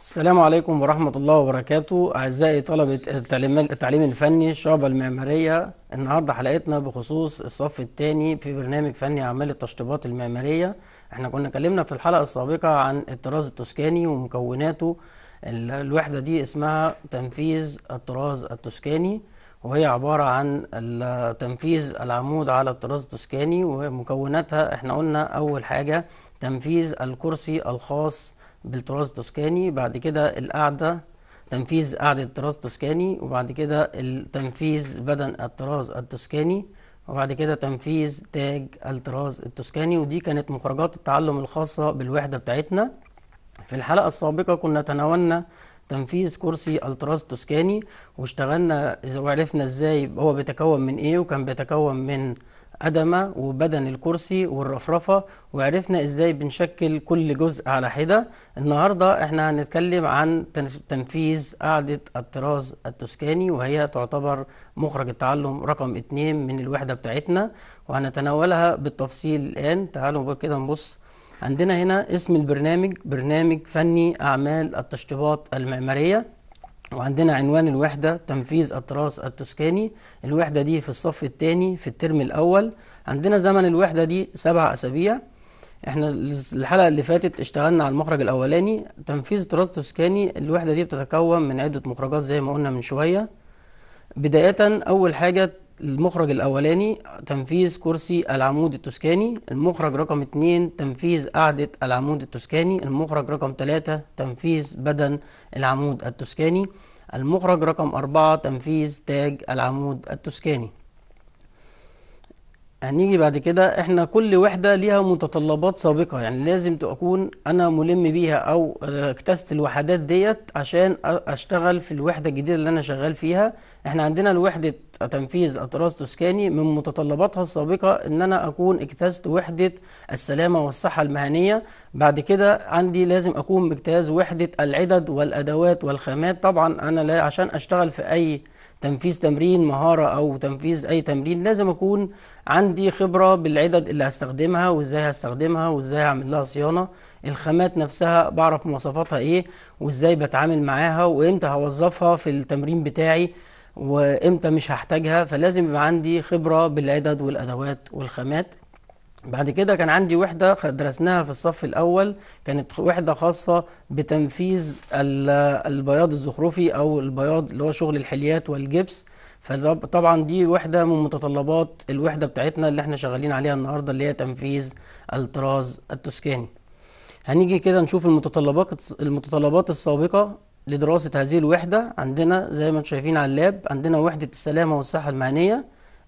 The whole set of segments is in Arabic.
السلام عليكم ورحمة الله وبركاته أعزائي طلبة التعليم الفني الشعبة المعمارية النهاردة حلقتنا بخصوص الصف الثاني في برنامج فني أعمال التشطيبات المعمارية احنا كنا اتكلمنا في الحلقة السابقة عن الطراز التسكاني ومكوناته الوحدة دي اسمها تنفيذ الطراز التسكاني وهي عبارة عن تنفيذ العمود على الطراز التسكاني ومكوناتها احنا قلنا أول حاجة تنفيذ الكرسي الخاص بالتراث التسكاني بعد كده القعدة تنفيذ قعدة التراث التسكاني وبعد كده تنفيذ بدن الطراز التسكاني وبعد كده تنفيذ تاج الطراز التسكاني ودي كانت مخرجات التعلم الخاصة بالوحدة بتاعتنا في الحلقة السابقة كنا تناولنا تنفيذ كرسي الطراز التسكاني واشتغلنا وعرفنا ازاي هو بيتكون من ايه وكان بيتكون من أدمة وبدن الكرسي والرفرفة وعرفنا إزاي بنشكل كل جزء على حدة النهاردة إحنا هنتكلم عن تنفيذ قاعدة الطراز التسكاني وهي تعتبر مخرج التعلم رقم 2 من الوحدة بتاعتنا وهنتناولها بالتفصيل الآن تعالوا كده نبص عندنا هنا اسم البرنامج برنامج فني أعمال التشطيبات المعمارية وعندنا عنوان الوحدة تنفيذ التراث التسكاني الوحدة دي في الصف الثاني في الترم الأول عندنا زمن الوحدة دي سبع أسابيع احنا الحلقة اللي فاتت اشتغلنا على المخرج الأولاني تنفيذ تراث تسكاني الوحدة دي بتتكون من عدة مخرجات زي ما قلنا من شوية بداية أول حاجة المخرج الأولاني تنفيذ كرسي العمود التسكاني المخرج رقم 2 تنفيذ قاعدة العمود التسكاني المخرج رقم 3 تنفيذ بدن العمود التسكاني المخرج رقم 4 تنفيذ تاج العمود التسكاني هنيجي بعد كده احنا كل وحدة ليها متطلبات سابقة يعني لازم تكون انا ملم بيها او اكتست آه، الوحدات ديت عشان اشتغل في الوحدة الجديدة اللي انا شغال فيها احنا عندنا الوحدة تنفيذ اطراز تسكاني من متطلباتها السابقة ان انا اكون اكتست وحدة السلامة والصحة المهنية بعد كده عندي لازم اكون مجتاز وحدة العدد والادوات والخامات طبعا انا لا عشان اشتغل في اي تنفيذ تمرين مهارة أو تنفيذ أي تمرين لازم أكون عندي خبرة بالعدد اللي هستخدمها وإزاي هستخدمها وإزاي هعمل لها صيانة الخامات نفسها بعرف مواصفاتها إيه وإزاي بتعامل معاها وإمتى هوظفها في التمرين بتاعي وإمتى مش هحتاجها فلازم يبقى عندي خبرة بالعدد والأدوات والخامات بعد كده كان عندي وحدة درسناها في الصف الأول كانت وحدة خاصة بتنفيذ البياض الزخرفي أو البياض اللي هو شغل الحليات والجبس فطبعا دي وحدة من متطلبات الوحدة بتاعتنا اللي احنا شغالين عليها النهاردة اللي هي تنفيذ الطراز التسكاني هنيجي كده نشوف المتطلبات المتطلبات السابقة لدراسة هذه الوحدة عندنا زي ما انتم شايفين على اللاب عندنا وحدة السلامة والصحة المهنية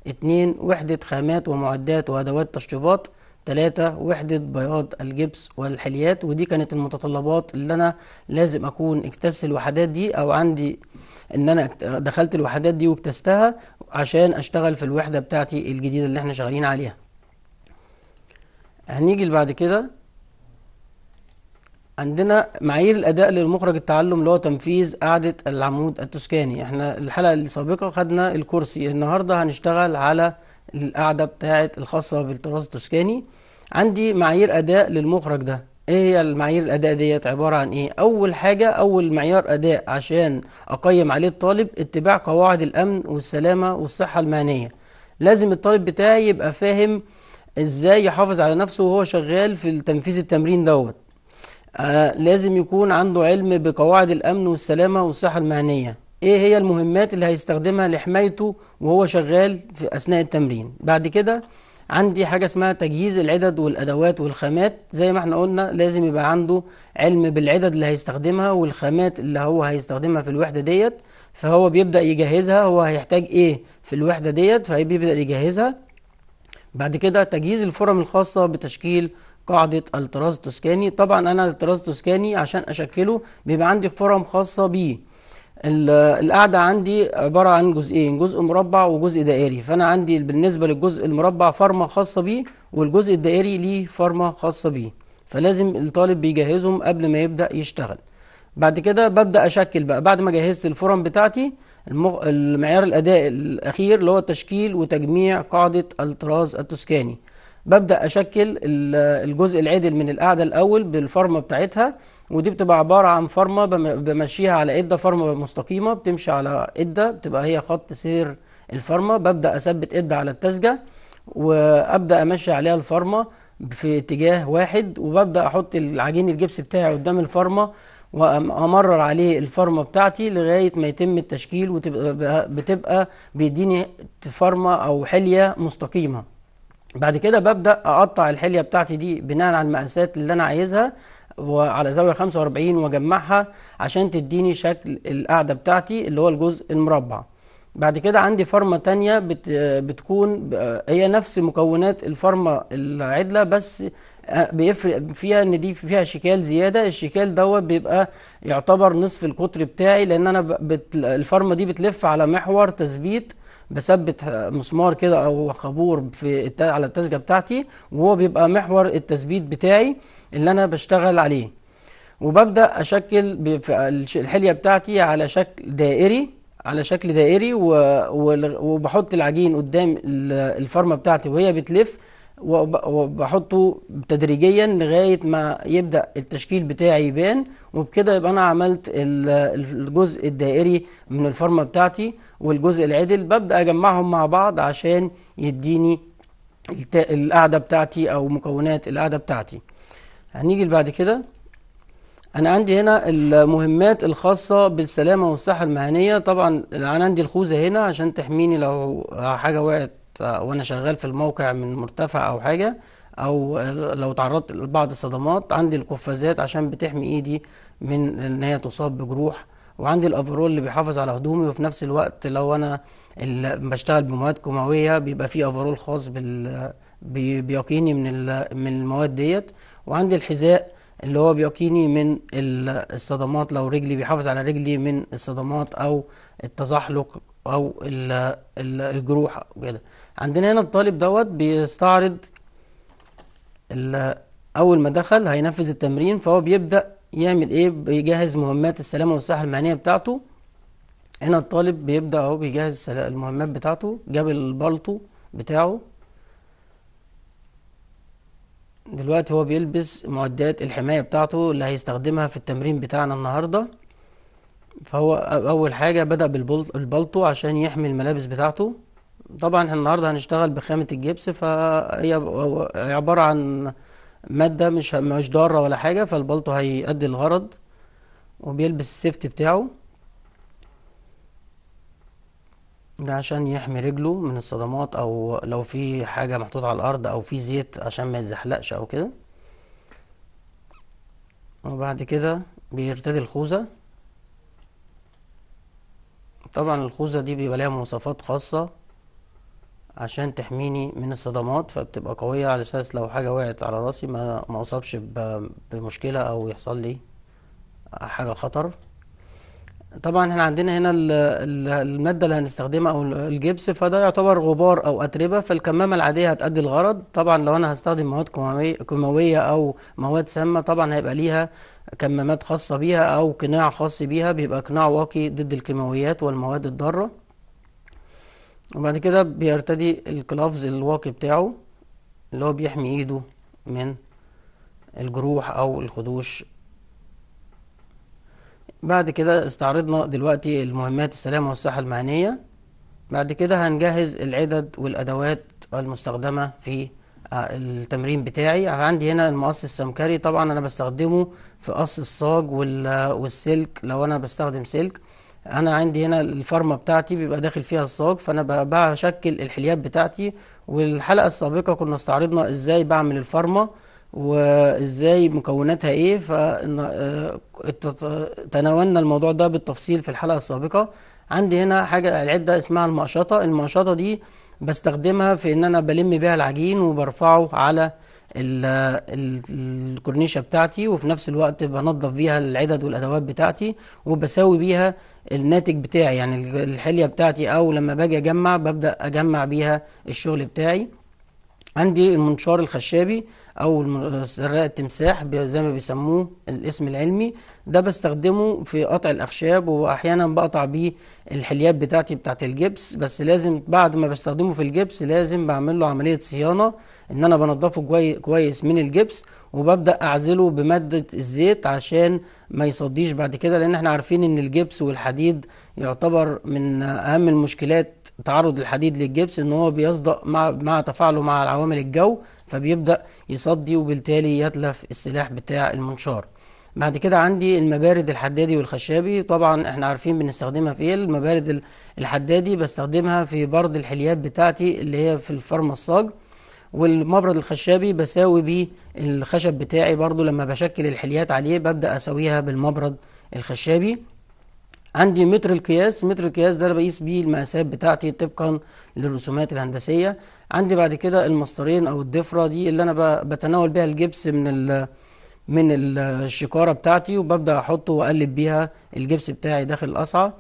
2 وحدة خامات ومعدات وأدوات تشطيبات 3 وحدة بياض الجبس والحليات ودي كانت المتطلبات اللي أنا لازم أكون اكتست الوحدات دي أو عندي إن أنا دخلت الوحدات دي واكتستها عشان أشتغل في الوحدة بتاعتي الجديدة اللي احنا شغالين عليها هنيجي بعد كده عندنا معايير الاداء للمخرج التعلم اللي هو تنفيذ قاعده العمود التسكاني احنا الحلقه السابقه خدنا الكرسي النهارده هنشتغل على القاعده بتاعه الخاصه بالطراز التسكاني عندي معايير اداء للمخرج ده ايه هي المعايير الاداء ديت عباره عن ايه اول حاجه اول معيار اداء عشان اقيم عليه الطالب اتباع قواعد الامن والسلامه والصحه المهنيه لازم الطالب بتاعي يبقى فاهم ازاي يحافظ على نفسه وهو شغال في تنفيذ التمرين دوت آه، لازم يكون عنده علم بقواعد الأمن والسلامة والصحة المهنية إيه هي المهمات اللي هيستخدمها لحمايته وهو شغال في أثناء التمرين بعد كده عندي حاجة اسمها تجهيز العدد والأدوات والخامات زي ما احنا قلنا لازم يبقى عنده علم بالعدد اللي هيستخدمها والخامات اللي هو هيستخدمها في الوحدة ديت فهو بيبدأ يجهزها هو هيحتاج ايه في الوحدة ديت فبيبدأ يجهزها بعد كده تجهيز الفرم الخاصة بتشكيل قاعدة الطراز التوسكاني طبعا أنا الطراز التوسكاني عشان أشكله بيبقى عندي فرم خاصة بيه القاعدة عندي عبارة عن جزئين جزء مربع وجزء دائري فأنا عندي بالنسبة للجزء المربع فرمة خاصة بيه والجزء الدائري ليه فرمة خاصة بيه فلازم الطالب بيجهزهم قبل ما يبدأ يشتغل بعد كده ببدأ أشكل بقى بعد ما جهزت الفرم بتاعتي المعيار الأداء الأخير اللي هو تشكيل وتجميع قاعدة الطراز التوسكاني ببدا اشكل الجزء العدل من القاعده الاول بالفرمه بتاعتها ودي بتبقى عباره عن فرمه بمشيها على إدة فرمه مستقيمه بتمشي على إدة بتبقى هي خط سير الفرمه ببدا اثبت إدة على التسجه وابدا امشي عليها الفرمه في اتجاه واحد وببدا احط العجين الجبس بتاعي قدام الفرمه وامرر عليه الفرمه بتاعتي لغايه ما يتم التشكيل وتبقى بتبقى بيديني فرمه او حليه مستقيمه بعد كده ببدأ أقطع الحلية بتاعتي دي بناء على المقاسات اللي أنا عايزها وعلى زاوية 45 وأجمعها عشان تديني شكل القاعدة بتاعتي اللي هو الجزء المربع بعد كده عندي فرمة تانية بت بتكون هي نفس مكونات الفرمة العدلة بس آه، بيفرق فيها ان دي فيها شكال زياده الشكال دوت بيبقى يعتبر نصف القطر بتاعي لان انا بت... الفرمه دي بتلف على محور تثبيت بثبت مسمار كده او خابور في على التسجه بتاعتي وهو بيبقى محور التثبيت بتاعي اللي انا بشتغل عليه وببدا اشكل الحليه بتاعتي على شكل دائري على شكل دائري وبحط العجين قدام الفرمه بتاعتي وهي بتلف وبحطه تدريجيا لغايه ما يبدا التشكيل بتاعي يبان وبكده يبقى انا عملت الجزء الدائري من الفرمة بتاعتي والجزء العدل ببدا اجمعهم مع بعض عشان يديني القاعده بتاعتي او مكونات القاعده بتاعتي هنيجي بعد كده انا عندي هنا المهمات الخاصه بالسلامه والصحه المهنيه طبعا انا عندي الخوذه هنا عشان تحميني لو حاجه وقعت وانا شغال في الموقع من مرتفع او حاجه او لو تعرضت لبعض الصدمات عندي القفازات عشان بتحمي ايدي من ان هي تصاب بجروح وعندي الافرول اللي بيحافظ على هدومي وفي نفس الوقت لو انا بشتغل بمواد كيماويه بيبقى في افرول خاص بال بيقيني من من المواد ديت وعندي الحذاء اللي هو بيقيني من الصدمات لو رجلي بيحافظ على رجلي من الصدمات او التزحلق او الجروح وكده عندنا هنا الطالب دوت بيستعرض اول ما دخل هينفذ التمرين فهو بيبدا يعمل ايه بيجهز مهمات السلامه والصحه المهنيه بتاعته هنا الطالب بيبدا اهو بيجهز المهمات بتاعته جاب البلطو بتاعه دلوقتي هو بيلبس معدات الحمايه بتاعته اللي هيستخدمها في التمرين بتاعنا النهارده فهو اول حاجه بدا بالبلطو عشان يحمي الملابس بتاعته طبعا احنا النهارده هنشتغل بخامه الجبس فهي عباره عن ماده مش مش ضاره ولا حاجه فالبلطو هيأدي الغرض وبيلبس السيفت بتاعه ده عشان يحمي رجله من الصدمات او لو في حاجه محطوطه على الارض او في زيت عشان ما يتزحلقش او كده وبعد كده بيرتدي الخوذه طبعا الخوذه دي بيبقى ليها مواصفات خاصه عشان تحميني من الصدمات فبتبقى قوية على أساس لو حاجة وقعت على راسي ما ما أصابش بمشكلة أو يحصل لي حاجة خطر طبعا احنا عندنا هنا المادة اللي هنستخدمها أو الجبس فده يعتبر غبار أو أتربة فالكمامة العادية هتأدي الغرض طبعا لو أنا هستخدم مواد كيماوية أو مواد سامة طبعا هيبقى ليها كمامات خاصة بيها أو قناع خاص بيها بيبقى قناع واقي ضد الكيماويات والمواد الضارة وبعد كده بيرتدي الكلافز الواقي بتاعه اللي هو بيحمي ايده من الجروح او الخدوش بعد كده استعرضنا دلوقتي المهمات السلامة والصحة المهنية بعد كده هنجهز العدد والأدوات المستخدمة في التمرين بتاعي عندي هنا المقص السمكري طبعا أنا بستخدمه في قص الصاج والسلك لو أنا بستخدم سلك انا عندي هنا الفارما بتاعتي بيبقى داخل فيها الصاج فانا بشكل الحليات بتاعتي والحلقه السابقه كنا استعرضنا ازاي بعمل الفارما وازاي مكوناتها ايه فتناولنا آه، الموضوع ده بالتفصيل في الحلقه السابقه عندي هنا حاجه العده اسمها المقشطه المقشطه دي بستخدمها في ان انا بلم بيها العجين وبرفعه على الكورنيشه بتاعتي وفي نفس الوقت بنظف بيها العدد والادوات بتاعتي وبساوي بيها الناتج بتاعي يعني الحليه بتاعتي او لما باجي اجمع ببدا اجمع بيها الشغل بتاعي عندي المنشار الخشابي او زراء التمساح زي ما بيسموه الاسم العلمي ده بستخدمه في قطع الاخشاب واحيانا بقطع بيه الحليات بتاعتي بتاعت الجبس بس لازم بعد ما بستخدمه في الجبس لازم بعمل له عمليه صيانه ان انا بنضفه كويس من الجبس وببدا اعزله بماده الزيت عشان ما يصديش بعد كده لان احنا عارفين ان الجبس والحديد يعتبر من اهم المشكلات تعرض الحديد للجبس ان هو بيصدأ مع مع تفاعله مع عوامل الجو فبيبدا يصدي وبالتالي يتلف السلاح بتاع المنشار بعد كده عندي المبارد الحدادي والخشابي طبعا احنا عارفين بنستخدمها في ايه المبارد الحدادي بستخدمها في برد الحليات بتاعتي اللي هي في الفرم الصاج والمبرد الخشابي بساوي بيه الخشب بتاعي برضو لما بشكل الحليات عليه ببدا اسويها بالمبرد الخشابي عندي متر القياس متر القياس ده انا بقيس بيه المقاسات بتاعتي طبقا للرسومات الهندسيه عندي بعد كده المسطرين او الضفره دي اللي انا بتناول بيها الجبس من ال من الشكاره بتاعتي وببدا احطه واقلب بيها الجبس بتاعي داخل القصعه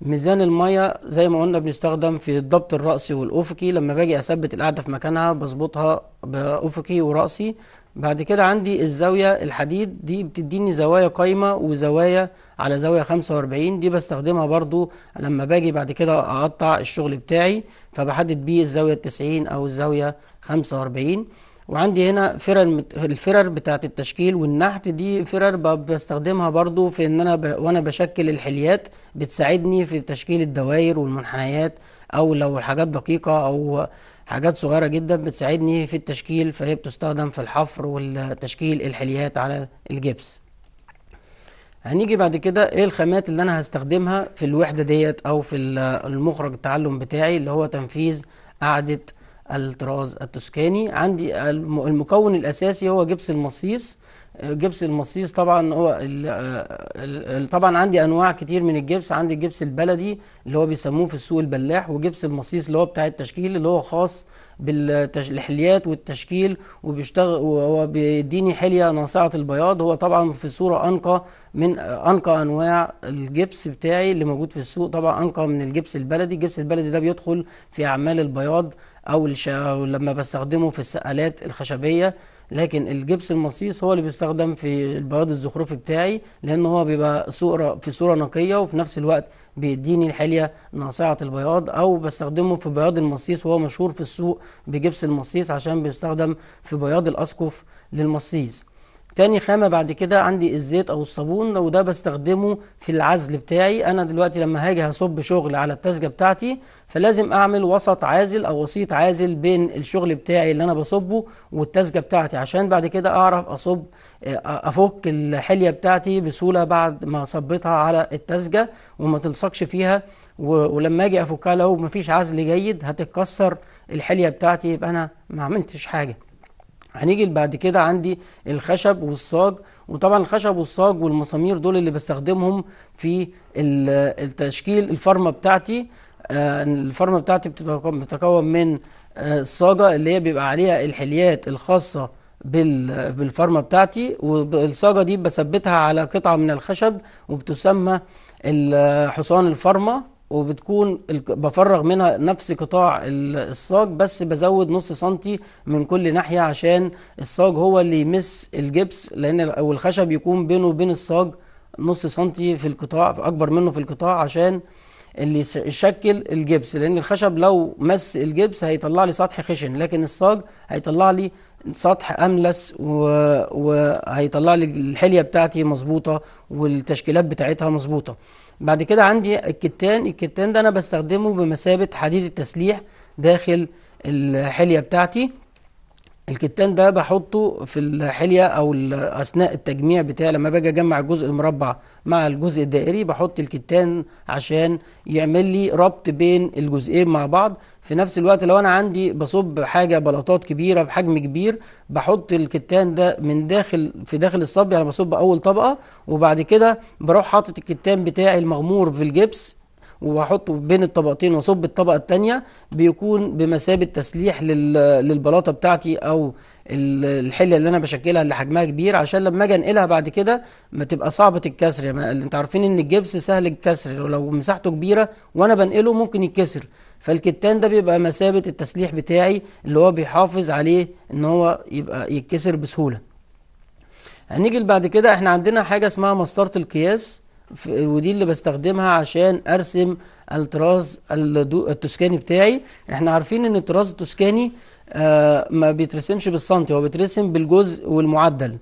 ميزان الميه زي ما قلنا بنستخدم في الضبط الرأسي والأفقي لما باجي أثبت القاعدة في مكانها بظبطها بأفقي ورأسي بعد كده عندي الزاوية الحديد دي بتديني زوايا قايمة وزوايا على زاوية 45 دي بستخدمها برضو لما باجي بعد كده أقطع الشغل بتاعي فبحدد بيه الزاوية 90 أو الزاوية 45 وعندي هنا فرر الفرر بتاعة التشكيل والنحت دي فرر بستخدمها برضو في ان انا ب... وانا بشكل الحليات بتساعدني في تشكيل الدوائر والمنحنيات او لو الحاجات دقيقة او حاجات صغيرة جدا بتساعدني في التشكيل فهي بتستخدم في الحفر والتشكيل الحليات على الجبس هنيجي بعد كده ايه الخامات اللي انا هستخدمها في الوحدة ديت او في المخرج التعلم بتاعي اللي هو تنفيذ قاعدة الطراز التسكاني عندي المكون الأساسي هو جبس المصيص آه، جبس المصيص طبعا هو آه، طبعا عندي انواع كتير من الجبس عندي الجبس البلدي اللي هو بيسموه في السوق البلاح وجبس المصيص اللي هو بتاع التشكيل اللي هو خاص بالحليات والتشكيل وبيشتغل وهو بيديني حليه ناصعه البياض هو طبعا في صوره انقى من آه، انقى انواع الجبس بتاعي اللي موجود في السوق طبعا انقى من الجبس البلدي الجبس البلدي ده بيدخل في اعمال البياض أو, لما بستخدمه في السقالات الخشبية لكن الجبس المصيص هو اللي بيستخدم في البياض الزخرفي بتاعي لأن هو بيبقى صورة في صورة نقية وفي نفس الوقت بيديني الحلية ناصعة البياض أو بستخدمه في بياض المصيص وهو مشهور في السوق بجبس المصيص عشان بيستخدم في بياض الأسقف للمصيص تاني خامة بعد كده عندي الزيت أو الصابون وده بستخدمه في العزل بتاعي أنا دلوقتي لما هاجي هصب شغل على التسجة بتاعتي فلازم أعمل وسط عازل أو وسيط عازل بين الشغل بتاعي اللي أنا بصبه والتسجة بتاعتي عشان بعد كده أعرف أصب أفك الحلية بتاعتي بسهولة بعد ما صبيتها على التسجة وما تلصقش فيها ولما أجي أفكها لو مفيش عزل جيد هتتكسر الحلية بتاعتي يبقى أنا ما عملتش حاجة هنيجي بعد كده عندي الخشب والصاج وطبعا الخشب والصاج والمسامير دول اللي بستخدمهم في التشكيل الفرمه بتاعتي آه، الفرمه بتاعتي بتتكون من آه، الصاجه اللي هي بيبقى عليها الحليات الخاصه بالفرمه بتاعتي والصاجه دي بثبتها على قطعه من الخشب وبتسمى حصان الفرمه وبتكون بفرغ منها نفس قطاع الصاج بس بزود نص سنتي من كل ناحية عشان الصاج هو اللي يمس الجبس لأن أو الخشب يكون بينه وبين الصاج نص سنتي في القطاع أكبر منه في القطاع عشان اللي يشكل الجبس لأن الخشب لو مس الجبس هيطلع لي سطح خشن لكن الصاج هيطلع لي سطح املس وهيطلع لي الحليه بتاعتي مظبوطه والتشكيلات بتاعتها مظبوطه بعد كده عندي الكتان الكتان ده انا بستخدمه بمثابه حديد التسليح داخل الحليه بتاعتي الكتان ده بحطه في الحلية أو أثناء التجميع بتاعي لما باجي أجمع الجزء المربع مع الجزء الدائري بحط الكتان عشان يعمل لي ربط بين الجزئين مع بعض في نفس الوقت لو أنا عندي بصب حاجة بلاطات كبيرة بحجم كبير بحط الكتان ده من داخل في داخل الصب يعني بصب أول طبقة وبعد كده بروح حاطط الكتان بتاعي المغمور في الجبس وبحطه بين الطبقتين واصب الطبقه الثانيه بيكون بمثابه تسليح للبلاطه بتاعتي او الحله اللي انا بشكلها اللي حجمها كبير عشان لما اجي انقلها بعد كده ما تبقى صعبه الكسر يعني انت عارفين ان الجبس سهل الكسر ولو مساحته كبيره وانا بنقله ممكن يتكسر فالكتان ده بيبقى مثابه التسليح بتاعي اللي هو بيحافظ عليه ان هو يبقى يتكسر بسهوله هنيجي بعد كده احنا عندنا حاجه اسمها مسطره القياس ودي اللي بستخدمها عشان ارسم التراث التوسكاني بتاعي احنا عارفين ان الطراز التوسكاني آه ما بيترسمش بالسنتي هو بيترسم بالجزء والمعدل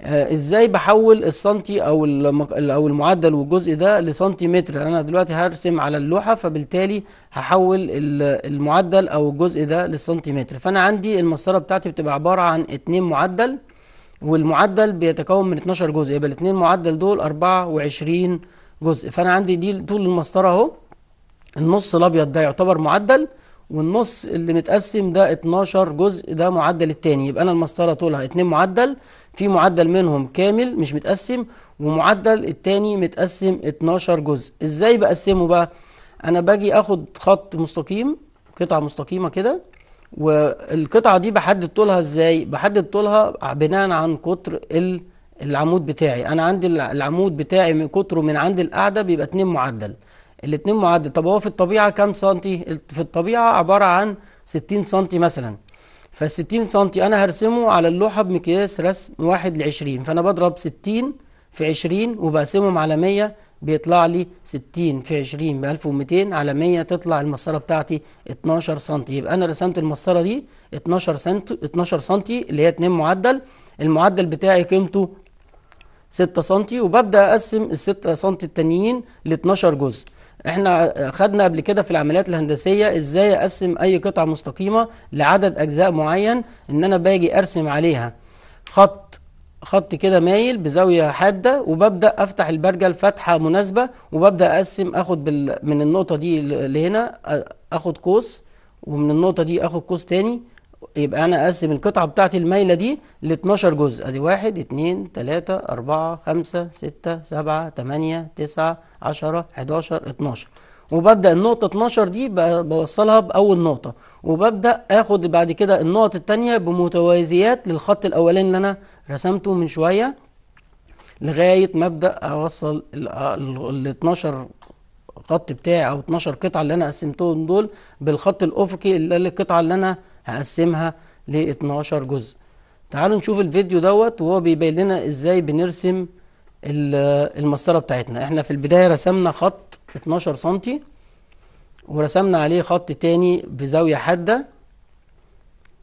آه ازاي بحول السنتي او او المعدل والجزء ده لسنتيمتر انا دلوقتي هرسم على اللوحه فبالتالي هحول المعدل او الجزء ده للسنتيمتر فانا عندي المسطره بتاعتي بتبقى عباره عن اتنين معدل والمعدل بيتكون من 12 جزء يبقى الاثنين معدل دول 24 جزء فانا عندي دي طول المسطره اهو النص الابيض ده يعتبر معدل والنص اللي متقسم ده 12 جزء ده معدل الثاني يبقى انا المسطره طولها 2 معدل في معدل منهم كامل مش متقسم ومعدل الثاني متقسم 12 جزء ازاي بقسمه بقى انا باجي اخد خط مستقيم قطعه مستقيمه كده والقطعه دي بحدد طولها ازاي بحدد طولها بناء عن قطر العمود بتاعي انا عندي العمود بتاعي من قطره من عند القاعده بيبقى 2 معدل الاتنين معدل طب هو في الطبيعه كام سنتي في الطبيعه عباره عن 60 سنتي مثلا فال 60 سنتي انا هرسمه على اللوحه بمقياس رسم 1 ل 20 فانا بضرب 60 في 20 وبقسمهم على 100 بيطلع لي 60 في 20 ب 1200 على 100 تطلع المسطره بتاعتي 12 سم يبقى انا رسمت المسطره دي 12 سم 12 سم اللي هي 2 معدل المعدل بتاعي قيمته 6 سم وببدا اقسم ال 6 سم التانيين ل 12 جزء احنا خدنا قبل كده في العمليات الهندسيه ازاي اقسم اي قطعه مستقيمه لعدد اجزاء معين ان انا باجي ارسم عليها خط خط كده مايل بزاوية حادة وببدأ أفتح البرجل فتحة مناسبة وببدأ أقسم أخد بال... من النقطة دي لهنا أخد قوس ومن النقطة دي أخد قوس تاني يبقى أنا أقسم القطعة بتاعتي المايلة دي ل 12 جزء أدي واحد اتنين تلاتة أربعة خمسة ستة سبعة تمانية تسعة عشرة حداشر اتناشر وببدا النقطه 12 دي بوصلها باول نقطه وببدا اخد بعد كده النقط التانية بمتوازيات للخط الاولاني اللي انا رسمته من شويه لغايه ما ابدا اوصل ال 12 آه، خط بتاعي او 12 قطعه اللي انا قسمتهم دول بالخط الافقي اللي القطعه اللي انا هقسمها ل 12 جزء تعالوا نشوف الفيديو دوت وهو بيبين لنا ازاي بنرسم المسطره بتاعتنا احنا في البدايه رسمنا خط 12 سم ورسمنا عليه خط تاني بزاوية حادة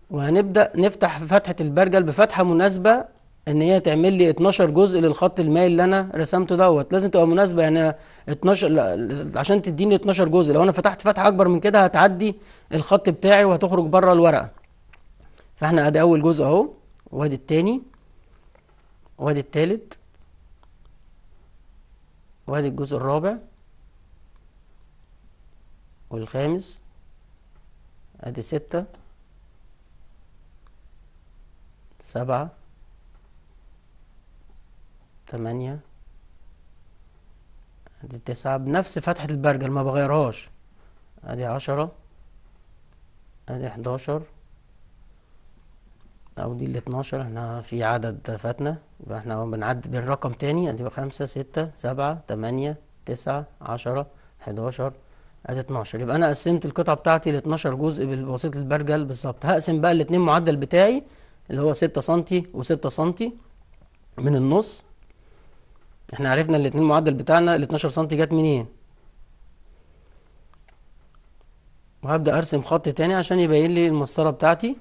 وهنبدأ نفتح فتحة البرجل بفتحة مناسبة ان هي تعمل لي 12 جزء للخط المائل اللي انا رسمته دوت لازم تبقى مناسبه يعني 12 عشان تديني 12 جزء لو انا فتحت فتحه اكبر من كده هتعدي الخط بتاعي وهتخرج بره الورقه فاحنا ادي اول جزء اهو وادي التاني وادي التالت وادي الجزء الرابع والخامس ادي ستة سبعة تمانية ادي تسعة بنفس فتحة البرجل ما بغيرهاش ادي عشرة ادي حداشر او دي الاتناشر احنا في عدد فاتنا يبقى احنا بنعد بالرقم تاني ادي خمسة ستة سبعة تمانية تسعة عشرة حداشر ادي 12 يبقى انا قسمت القطعه بتاعتي ل 12 جزء بواسطه البرجل بالظبط هقسم بقى الاثنين معدل بتاعي اللي هو 6 سم و6 سم من النص احنا عرفنا الاثنين المعدل بتاعنا ال 12 سم جت منين وهبدا ارسم خط تاني عشان يبين لي المسطره بتاعتي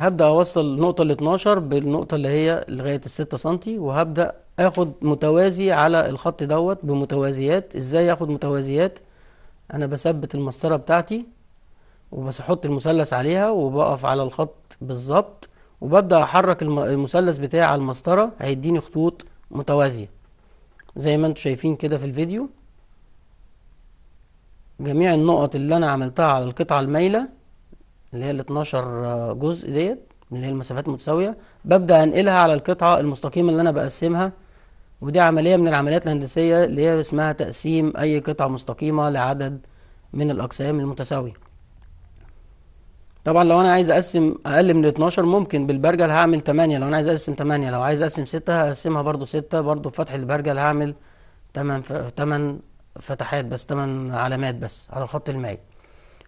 هبدا اوصل النقطه ال 12 بالنقطه اللي هي لغايه ال 6 سم وهبدا اخد متوازي على الخط دوت بمتوازيات ازاي اخد متوازيات انا بثبت المسطره بتاعتي وبحط المثلث عليها وبقف على الخط بالظبط وببدا احرك المثلث بتاعي على المسطره هيديني خطوط متوازيه زي ما انتم شايفين كده في الفيديو جميع النقط اللي انا عملتها على القطعه المايله اللي هي ال 12 جزء ديت اللي هي المسافات المتساوية ببدأ أنقلها على القطعة المستقيمة اللي أنا بقسمها ودي عملية من العمليات الهندسية اللي هي اسمها تقسيم أي قطعة مستقيمة لعدد من الأقسام المتساوية طبعا لو أنا عايز أقسم أقل من 12 ممكن بالبرجل هعمل 8 لو أنا عايز أقسم 8 لو عايز أقسم 6 هقسمها برضو 6 برضو بفتح البرجل هعمل 8 8 فتحات بس 8 علامات بس على الخط المائي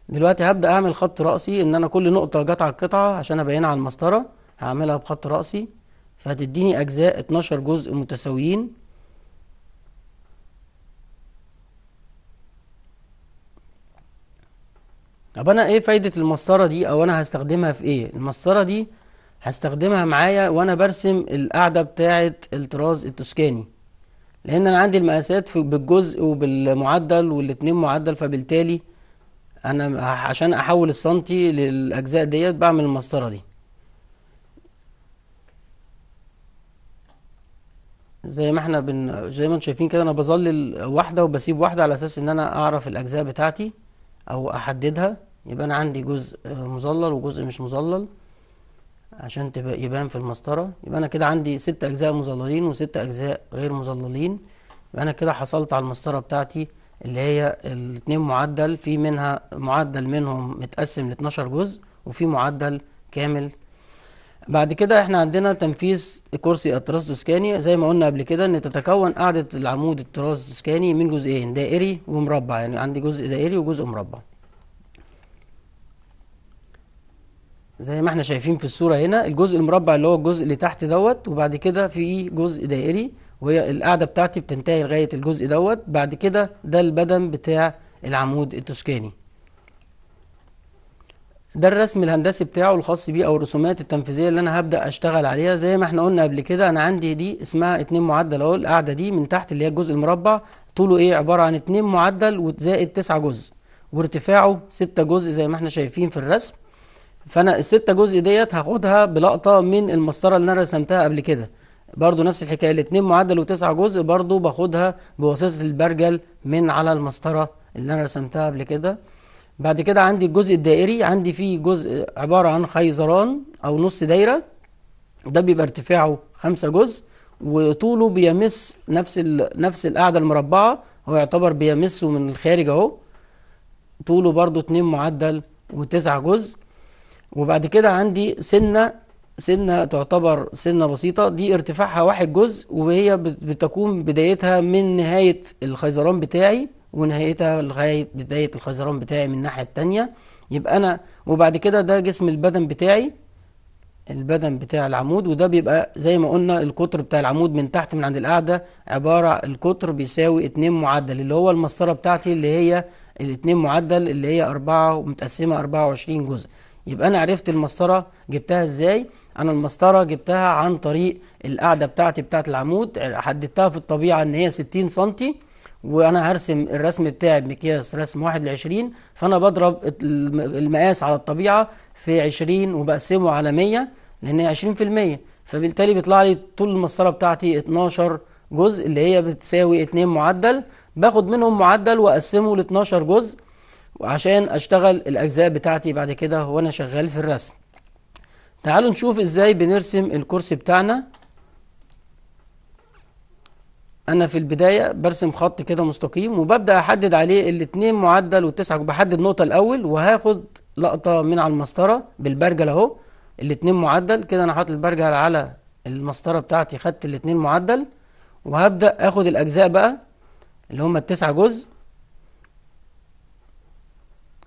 دلوقتي هبدأ أعمل خط رأسي إن أنا كل نقطة جت على القطعة عشان أبينها على المسطرة هعملها بخط رأسي فهتديني أجزاء 12 جزء متساويين طب أنا إيه فايدة المسطرة دي أو أنا هستخدمها في إيه؟ المسطرة دي هستخدمها معايا وأنا برسم القاعدة بتاعة الطراز التوسكاني لأن أنا عندي المقاسات بالجزء وبالمعدل والاتنين معدل فبالتالي انا عشان احول السنتي للاجزاء ديت بعمل المسطره دي زي ما احنا بن... زي ما انتم شايفين كده انا بظلل واحده وبسيب واحده على اساس ان انا اعرف الاجزاء بتاعتي او احددها يبقى انا عندي جزء مظلل وجزء مش مظلل عشان تبقى يبان في المسطره يبقى انا كده عندي ست اجزاء مظللين وست اجزاء غير مظللين يبقى انا كده حصلت على المسطره بتاعتي اللي هي الاثنين معدل في منها معدل منهم متقسم ل 12 جزء وفي معدل كامل بعد كده احنا عندنا تنفيذ كرسي التراث التسكاني زي ما قلنا قبل كده ان تتكون قاعدة العمود التراث التسكاني من جزئين دائري ومربع يعني عندي جزء دائري وجزء مربع زي ما احنا شايفين في الصورة هنا الجزء المربع اللي هو الجزء اللي تحت دوت وبعد كده في جزء دائري وهي القاعدة بتاعتي بتنتهي لغاية الجزء دوت بعد كده ده البدن بتاع العمود التوسكاني ده الرسم الهندسي بتاعه الخاص بيه او الرسومات التنفيذيه اللي انا هبدا اشتغل عليها زي ما احنا قلنا قبل كده انا عندي دي اسمها اتنين معدل اهو القاعده دي من تحت اللي هي الجزء المربع طوله ايه عباره عن اتنين معدل وزائد تسعة جزء وارتفاعه ستة جزء زي ما احنا شايفين في الرسم فانا الستة جزء ديت هاخدها بلقطه من المسطره اللي انا رسمتها قبل كده برضو نفس الحكاية الاثنين معدل وتسعة جزء برضو باخدها بواسطة البرجل من على المسطرة اللي أنا رسمتها قبل كده بعد كده عندي الجزء الدائري عندي فيه جزء عبارة عن خيزران أو نص دايرة ده بيبقى ارتفاعه خمسة جزء وطوله بيمس نفس نفس القاعدة المربعة هو يعتبر بيمسه من الخارج أهو طوله برضو اتنين معدل وتسعة جزء وبعد كده عندي سنة سنة تعتبر سنة بسيطة دي ارتفاعها واحد جزء وهي بتكون بدايتها من نهاية الخيزران بتاعي ونهايتها لغاية بداية الخيزران بتاعي من الناحية الثانيه يبقى أنا وبعد كده ده جسم البدن بتاعي البدن بتاع العمود وده بيبقى زي ما قلنا القطر بتاع العمود من تحت من عند القاعدة عبارة القطر بيساوي اتنين معدل اللي هو المسطرة بتاعتي اللي هي الاتنين معدل اللي هي أربعة ومتقسمة أربعة وعشرين جزء يبقى أنا عرفت المسطرة جبتها ازاي انا المسطره جبتها عن طريق القاعده بتاعتي بتاعت العمود حددتها في الطبيعه ان هي 60 سم وانا هرسم الرسم بتاعي بمقياس رسم 1 ل 20 فانا بضرب المقاس على الطبيعه في 20 وبقسمه على 100 لان هي 20% فبالتالي بيطلع لي طول المسطره بتاعتي 12 جزء اللي هي بتساوي 2 معدل باخد منهم معدل واقسمه ل 12 جزء وعشان اشتغل الاجزاء بتاعتي بعد كده وانا شغال في الرسم تعالوا نشوف ازاي بنرسم الكرسي بتاعنا انا في البدايه برسم خط كده مستقيم وببدا احدد عليه الاتنين معدل والتسعه بحدد نقطه الاول وهاخد لقطه من على المسطره بالبرجل اهو الاتنين معدل كده انا حاطط البرجل على المسطره بتاعتي خدت الاتنين معدل وهبدا اخد الاجزاء بقى اللي هما التسعه جزء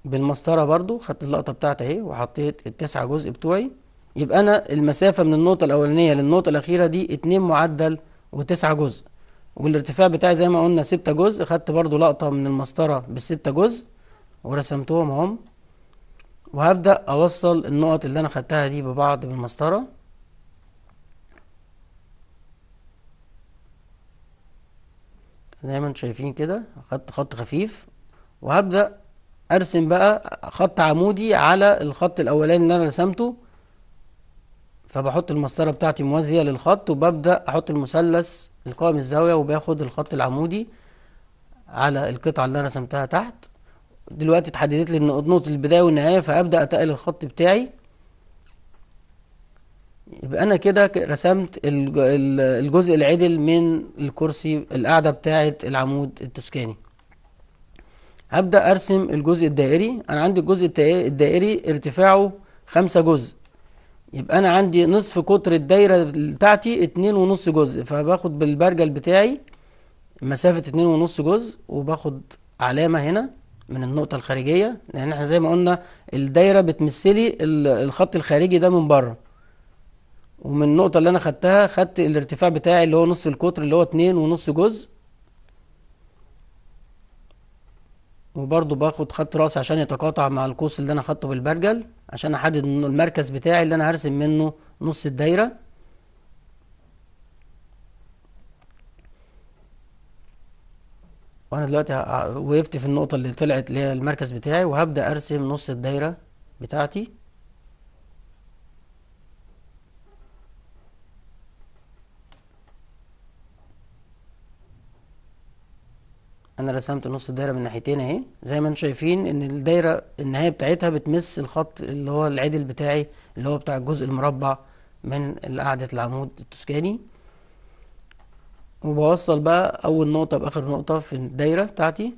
بالمسطره برضو خدت اللقطه بتاعتي اهي وحطيت التسعه جزء بتوعي يبقى أنا المسافة من النقطة الأولانية للنقطة الأخيرة دي اتنين معدل وتسعة جزء والارتفاع بتاعي زي ما قلنا ستة جزء خدت برضو لقطة من المسطرة بالستة جزء ورسمتهم اهم وهبدأ أوصل النقط اللي أنا خدتها دي ببعض بالمسطرة زي ما انتم شايفين كده خدت خط خفيف وهبدأ أرسم بقى خط عمودي على الخط الأولاني اللي أنا رسمته فبحط المسطره بتاعتي موازيه للخط وببدا احط المثلث القائم الزاويه وباخد الخط العمودي على القطعه اللي انا رسمتها تحت دلوقتي اتحددت لي نقطه البدايه والنهايه فابدا اتقل الخط بتاعي يبقى انا كده رسمت الجزء العدل من الكرسي القاعده بتاعه العمود التسكاني هبدا ارسم الجزء الدائري انا عندي الجزء الدائري ارتفاعه خمسة جزء يبقى انا عندي نصف قطر الدايره بتاعتي اتنين ونص جزء فباخد بالبرجل بتاعي مسافه اتنين ونص جزء وباخد علامه هنا من النقطه الخارجيه لان احنا زي ما قلنا الدايره بتمثلي الخط الخارجي ده من بره ومن النقطه اللي انا خدتها خدت الارتفاع بتاعي اللي هو نصف القطر اللي هو اتنين ونص جزء وبرضه باخد خط راس عشان يتقاطع مع القوس اللي انا خدته بالبرجل عشان احدد انه المركز بتاعي اللي انا هرسم منه نص الدايره وانا دلوقتي وقفت في النقطه اللي طلعت اللي هي المركز بتاعي وهبدا ارسم نص الدايره بتاعتي انا رسمت نص الدايره من ناحيتين اهي زي ما انتم شايفين ان الدايره النهايه بتاعتها بتمس الخط اللي هو العدل بتاعي اللي هو بتاع الجزء المربع من قاعده العمود التسكاني وبوصل بقى اول نقطه باخر نقطه في الدايره بتاعتي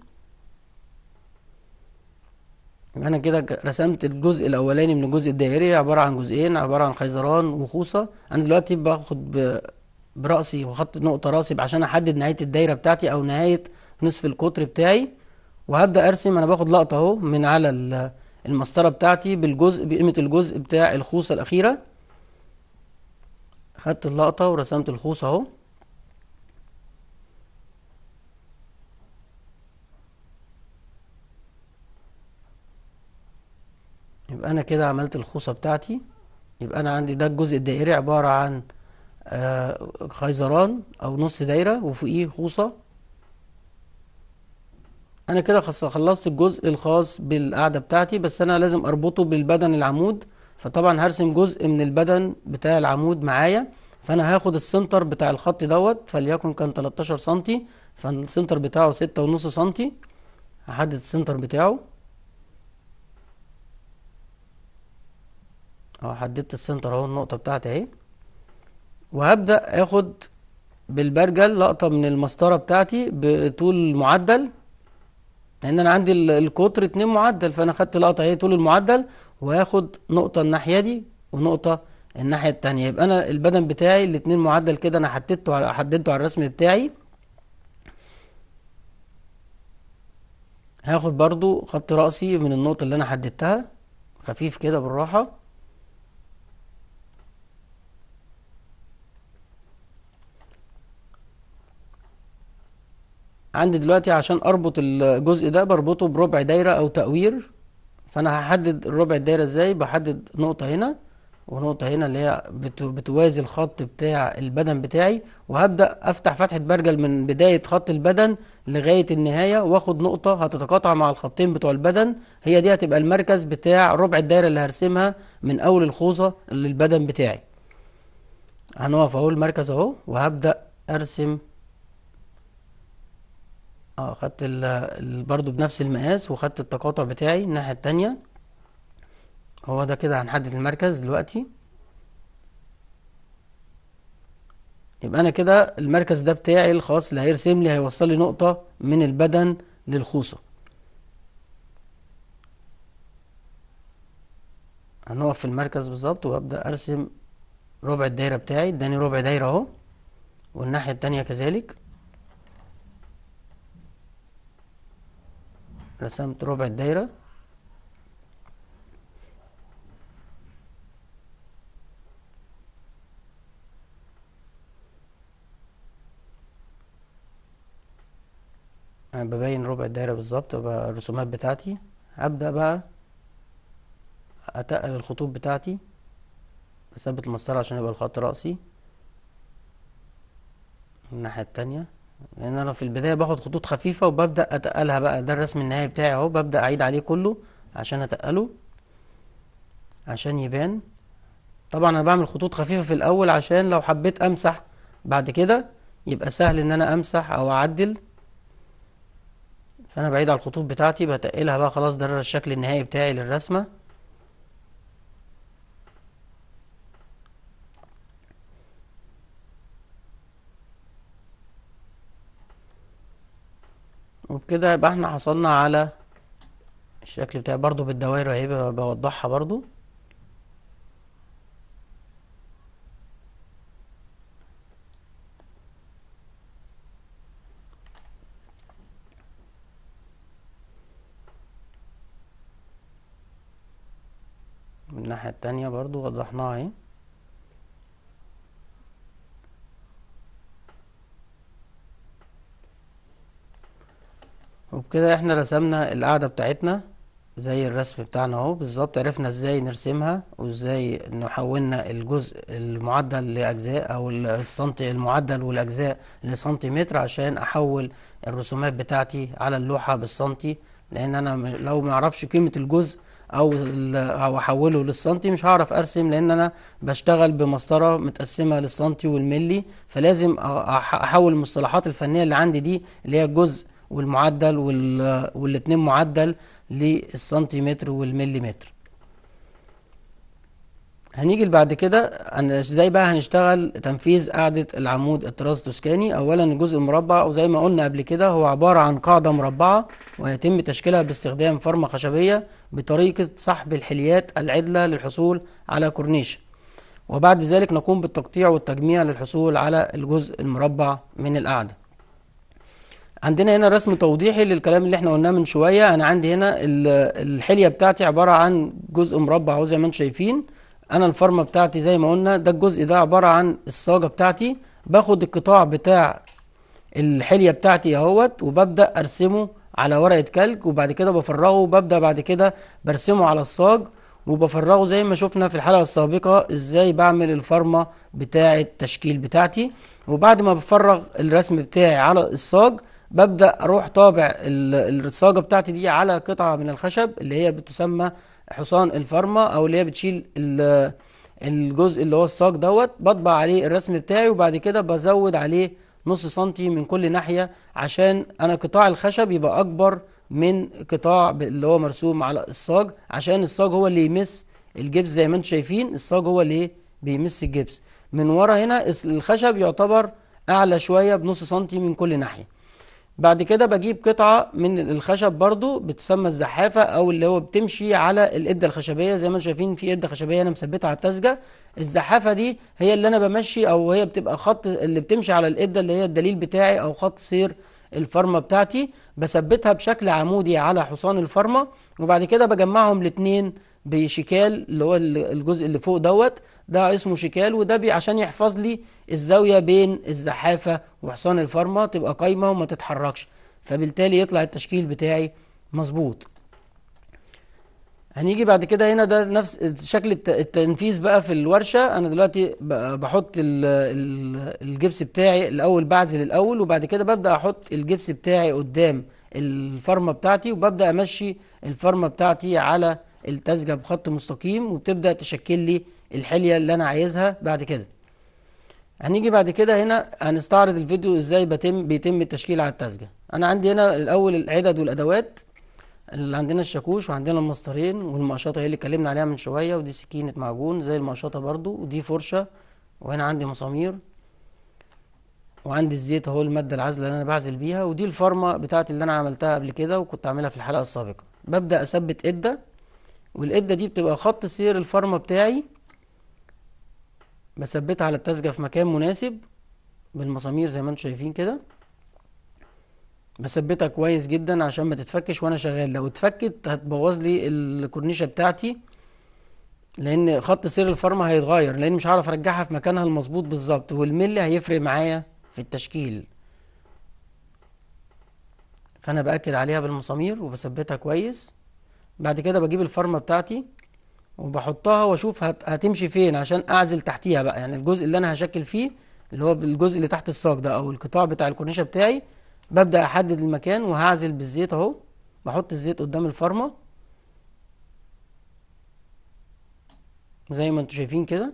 يبقى انا كده رسمت الجزء الاولاني من الجزء الدائري عباره عن جزئين عباره عن خيزران وخوصه انا دلوقتي باخد براسي وخط نقطه راسي عشان احدد نهايه الدايره بتاعتي او نهايه نصف القطر بتاعي وهبدا ارسم انا باخد لقطه اهو من على المسطره بتاعتي بالجزء بقيمه الجزء بتاع الخوصه الاخيره خدت اللقطه ورسمت الخوصه اهو يبقى انا كده عملت الخوصه بتاعتي يبقى انا عندي ده الجزء الدائري عباره عن آه، خيزران او نص دايره وفوقيه خوصه انا كده خلصت الجزء الخاص بالقاعده بتاعتي بس انا لازم اربطه بالبدن العمود فطبعا هرسم جزء من البدن بتاع العمود معايا فانا هاخد السنتر بتاع الخط دوت فليكن كان 13 سنتي فالسنتر بتاعه ستة ونص سنتي هحدد السنتر بتاعه اهو حددت السنتر اهو النقطة بتاعتي اهي وهبدأ اخد بالبرجل لقطة من المسطرة بتاعتي بطول معدل لان انا عندي القطر 2 معدل فانا خدت لقطه هي طول المعدل وهاخد نقطه الناحيه دي ونقطه الناحيه الثانيه يبقى انا البدن بتاعي الاتنين معدل كده انا حددته حددته على الرسم بتاعي هاخد برضو خط رأسي من النقطة اللي أنا حددتها خفيف كده بالراحة عندي دلوقتي عشان اربط الجزء ده بربطه بربع دايره او تاوير فانا هحدد الربع الدايره ازاي بحدد نقطه هنا ونقطه هنا اللي هي بتوازي الخط بتاع البدن بتاعي وهبدا افتح فتحه برجل من بدايه خط البدن لغايه النهايه واخد نقطه هتتقاطع مع الخطين بتوع البدن هي دي هتبقى المركز بتاع ربع الدايره اللي هرسمها من اول الخوصه للبدن بتاعي هنقف اهو المركز اهو وهبدا ارسم اه خدت ال... برضو بنفس المقاس وخدت التقاطع بتاعي الناحية التانية هو ده كده هنحدد المركز دلوقتي يبقى انا كده المركز ده بتاعي الخاص اللي هيرسم لي هيوصل لي نقطة من البدن للخوصة هنقف في المركز بالظبط وابدأ ارسم ربع الدايرة بتاعي اداني ربع دايرة اهو والناحية التانية كذلك رسمت ربع الدايرة أنا ببين ربع الدايرة بالظبط الرسومات بتاعتي هبدأ بقى أتقل الخطوط بتاعتي أثبت المسطرة عشان يبقى الخط رأسي الناحية التانية لان انا في البدايه باخد خطوط خفيفه وببدا اتقلها بقى ده الرسم النهائي بتاعي اهو ببدا اعيد عليه كله عشان اتقله عشان يبان طبعا انا بعمل خطوط خفيفه في الاول عشان لو حبيت امسح بعد كده يبقى سهل ان انا امسح او اعدل فانا بعيد على الخطوط بتاعتي بتقلها بقى خلاص ده الشكل النهائي بتاعي للرسمه وبكده يبقى احنا حصلنا على الشكل بتاعي برضو بالدوائر اهي بوضحها برضو من الناحية التانية برضو وضحناها اهي وبكده احنا رسمنا القاعدة بتاعتنا زي الرسم بتاعنا اهو بالظبط عرفنا ازاي نرسمها وازاي نحولنا الجزء المعدل لاجزاء او السنتي المعدل والاجزاء لسنتيمتر عشان احول الرسومات بتاعتي على اللوحة بالسنتي لان انا لو ما اعرفش قيمة الجزء او او احوله للسنتي مش هعرف ارسم لان انا بشتغل بمسطره متقسمه للسنتي والملي فلازم احول المصطلحات الفنيه اللي عندي دي اللي هي الجزء والمعدل والاتنين معدل للسنتيمتر والمليمتر هنيجي بعد كده ازاي بقى هنشتغل تنفيذ قاعدة العمود الطراز التوسكاني اولا الجزء المربع وزي ما قلنا قبل كده هو عبارة عن قاعدة مربعة ويتم تشكيلها باستخدام فرمة خشبية بطريقة سحب الحليات العدلة للحصول على كورنيش وبعد ذلك نقوم بالتقطيع والتجميع للحصول على الجزء المربع من القاعدة عندنا هنا رسم توضيحي للكلام اللي احنا قلناه من شوية أنا عندي هنا الحلية بتاعتي عبارة عن جزء مربع أهو زي ما انتم شايفين أنا الفرمة بتاعتي زي ما قلنا ده الجزء ده عبارة عن الصاجة بتاعتي باخد القطاع بتاع الحلية بتاعتي اهوت وببدأ أرسمه على ورقة كلك وبعد كده بفرغه وببدأ بعد كده برسمه على الصاج وبفرغه زي ما شفنا في الحلقة السابقة ازاي بعمل الفرمة بتاعة التشكيل بتاعتي وبعد ما بفرغ الرسم بتاعي على الصاج ببدا اروح طابع الرصاجه بتاعتي دي على قطعه من الخشب اللي هي بتسمى حصان الفرمه او اللي هي بتشيل الجزء اللي هو الصاج دوت بطبع عليه الرسم بتاعي وبعد كده بزود عليه نص سنتي من كل ناحيه عشان انا قطاع الخشب يبقى اكبر من قطاع اللي هو مرسوم على الصاج عشان الصاج هو اللي يمس الجبس زي ما انتم شايفين الصاج هو اللي بيمس الجبس من ورا هنا الخشب يعتبر اعلى شويه بنص سنتي من كل ناحيه بعد كده بجيب قطعة من الخشب برضو بتسمى الزحافة أو اللي هو بتمشي على الإدة الخشبية زي ما انتم شايفين في إدة خشبية أنا مثبتها على التسجة الزحافة دي هي اللي أنا بمشي أو هي بتبقى خط اللي بتمشي على الإدة اللي هي الدليل بتاعي أو خط سير الفرمة بتاعتي بثبتها بشكل عمودي على حصان الفرمة وبعد كده بجمعهم الاتنين بشكال اللي هو الجزء اللي فوق دوت ده اسمه شكال وده عشان يحفظ لي الزاوية بين الزحافة وحصان الفرمة تبقى قايمة وما تتحركش فبالتالي يطلع التشكيل بتاعي مظبوط هنيجي بعد كده هنا ده نفس شكل التنفيذ بقى في الورشة أنا دلوقتي بحط الجبس بتاعي الأول بعزل الأول وبعد كده ببدأ أحط الجبس بتاعي قدام الفرمة بتاعتي وببدأ أمشي الفرمة بتاعتي على التزجه بخط مستقيم وبتبدا تشكل لي الحليه اللي انا عايزها بعد كده هنيجي بعد كده هنا هنستعرض الفيديو ازاي بتم بيتم التشكيل على التزجه انا عندي هنا الاول العدد والادوات اللي عندنا الشاكوش وعندنا المسطرين والمقشطه هي اللي اتكلمنا عليها من شويه ودي سكينه معجون زي المقشطه برضو ودي فرشه وهنا عندي مسامير وعندي الزيت اهو الماده العازله اللي انا بعزل بيها ودي الفرمه بتاعت اللي انا عملتها قبل كده وكنت عاملها في الحلقه السابقه ببدا اثبت عده والإدة دي بتبقى خط سير الفرمة بتاعي بثبتها على التسجة في مكان مناسب بالمسامير زي ما انتم شايفين كده بثبتها كويس جدا عشان ما تتفكش وانا شغال لو اتفكت هتبوظ لي الكورنيشه بتاعتي لان خط سير الفرمه هيتغير لان مش هعرف ارجعها في مكانها المظبوط بالظبط والملي هيفرق معايا في التشكيل فانا باكد عليها بالمسامير وبثبتها كويس بعد كده بجيب الفرمه بتاعتي وبحطها واشوف هت... هتمشي فين عشان اعزل تحتيها بقى يعني الجزء اللي انا هشكل فيه اللي هو الجزء اللي تحت الساق ده او القطاع بتاع الكورنيشه بتاعي ببدا احدد المكان وهعزل بالزيت اهو بحط الزيت قدام الفرمه زي ما انتم شايفين كده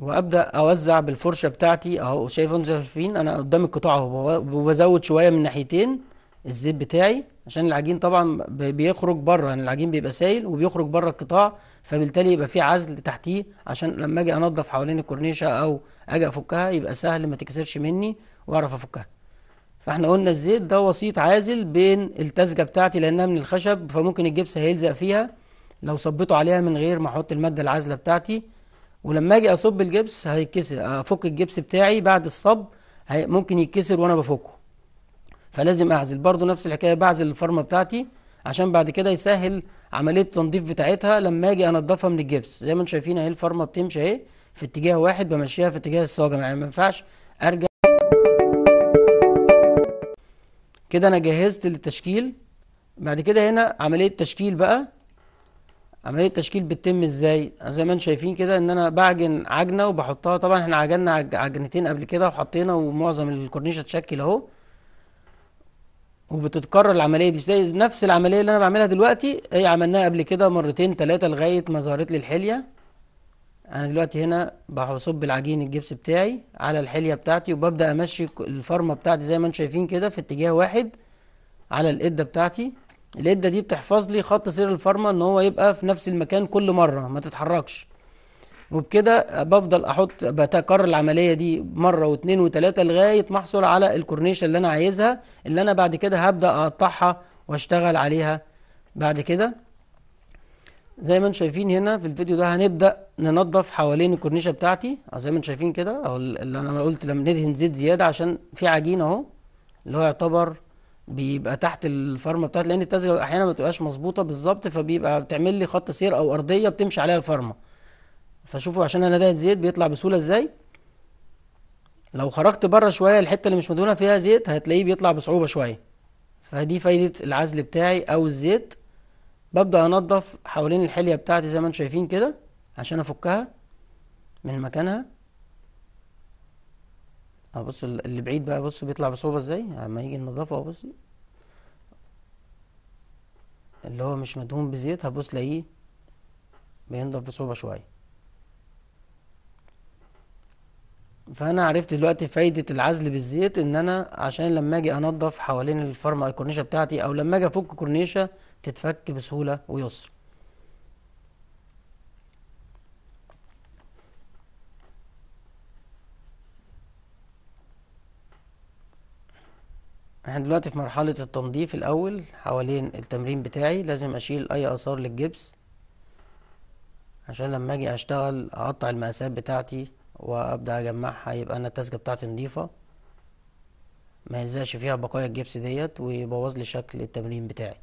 وابدا اوزع بالفرشه بتاعتي اهو شايفين شايفين انا قدام القطاع اهو وبزود شويه من ناحيتين الزيت بتاعي عشان العجين طبعا بيخرج بره يعني العجين بيبقى سايل وبيخرج بره القطاع فبالتالي يبقى في عزل تحتيه عشان لما اجي انضف حوالين الكورنيشه او اجي افكها يبقى سهل ما تكسرش مني واعرف افكها فاحنا قلنا الزيت ده وسيط عازل بين التزجه بتاعتي لانها من الخشب فممكن الجبس هيلزق فيها لو صبيته عليها من غير ما احط الماده العازله بتاعتي ولما اجي اصب الجبس هيتكسر افك الجبس بتاعي بعد الصب ممكن يتكسر وانا بفكه فلازم اعزل برضو نفس الحكايه بعزل الفرمه بتاعتي عشان بعد كده يسهل عمليه التنظيف بتاعتها لما اجي انضفها من الجبس زي ما انتم شايفين اهي الفرمه بتمشي اهي في اتجاه واحد بمشيها في اتجاه الصاجه يعني ما ينفعش ارجع كده انا جهزت للتشكيل بعد كده هنا عمليه تشكيل بقى عمليه التشكيل بتتم ازاي زي ما انتم شايفين كده ان انا بعجن عجنه وبحطها طبعا احنا عجننا عجنتين قبل كده وحطينا ومعظم الكورنيش اتشكل اهو وبتتكرر العمليه دي زي نفس العمليه اللي انا بعملها دلوقتي هي عملناها قبل كده مرتين ثلاثه لغايه ما ظهرت لي الحليه انا دلوقتي هنا بصب العجين الجبس بتاعي على الحليه بتاعتي وببدا امشي الفرمه بتاعتي زي ما انتم شايفين كده في اتجاه واحد على القده بتاعتي القده دي بتحفظ لي خط سير الفرمه ان هو يبقى في نفس المكان كل مره ما تتحركش وبكده بفضل احط بتكرر العمليه دي مره واثنين وثلاثه لغايه ما احصل على الكورنيش اللي انا عايزها اللي انا بعد كده هبدا اقطعها واشتغل عليها بعد كده زي ما انتم شايفين هنا في الفيديو ده هنبدا ننظف حوالين الكورنيشه بتاعتي اه، زي ما انتم شايفين كده اهو اللي انا قلت لما ندهن زيت زياده عشان في عجين اهو اللي هو يعتبر بيبقى تحت الفرمه بتاعتي لان التزلج احيانا ما بتبقاش مظبوطه بالظبط فبيبقى بتعمل لي خط سير او ارضيه بتمشي عليها الفرمه فشوفوا عشان انا دهن زيت بيطلع بسهوله ازاي لو خرجت بره شويه الحته اللي مش مدهونه فيها زيت هتلاقيه بيطلع بصعوبه شويه فدي فايده العزل بتاعي او الزيت ببدا انضف حوالين الحليه بتاعتي زي ما انتم شايفين كده عشان افكها من مكانها ابص بص اللي بعيد بقى بص بيطلع بصعوبه ازاي اما يجي النظافه اهو بصي اللي هو مش مدهون بزيت هبص لاقيه بينضف بصعوبه شويه فانا عرفت دلوقتي فايده العزل بالزيت ان انا عشان لما اجي انضف حوالين الفرمه الكورنيشه بتاعتي او لما اجي افك كورنيشه تتفك بسهوله ويسر احنا دلوقتي في مرحله التنظيف الاول حوالين التمرين بتاعي لازم اشيل اي اثار للجبس عشان لما اجي اشتغل اقطع المقاسات بتاعتي وابدا اجمعها يبقى انا التسجه بتاعتي نظيفه ما يلزقش فيها بقايا الجبس ديت ويبوظ لي شكل التمرين بتاعي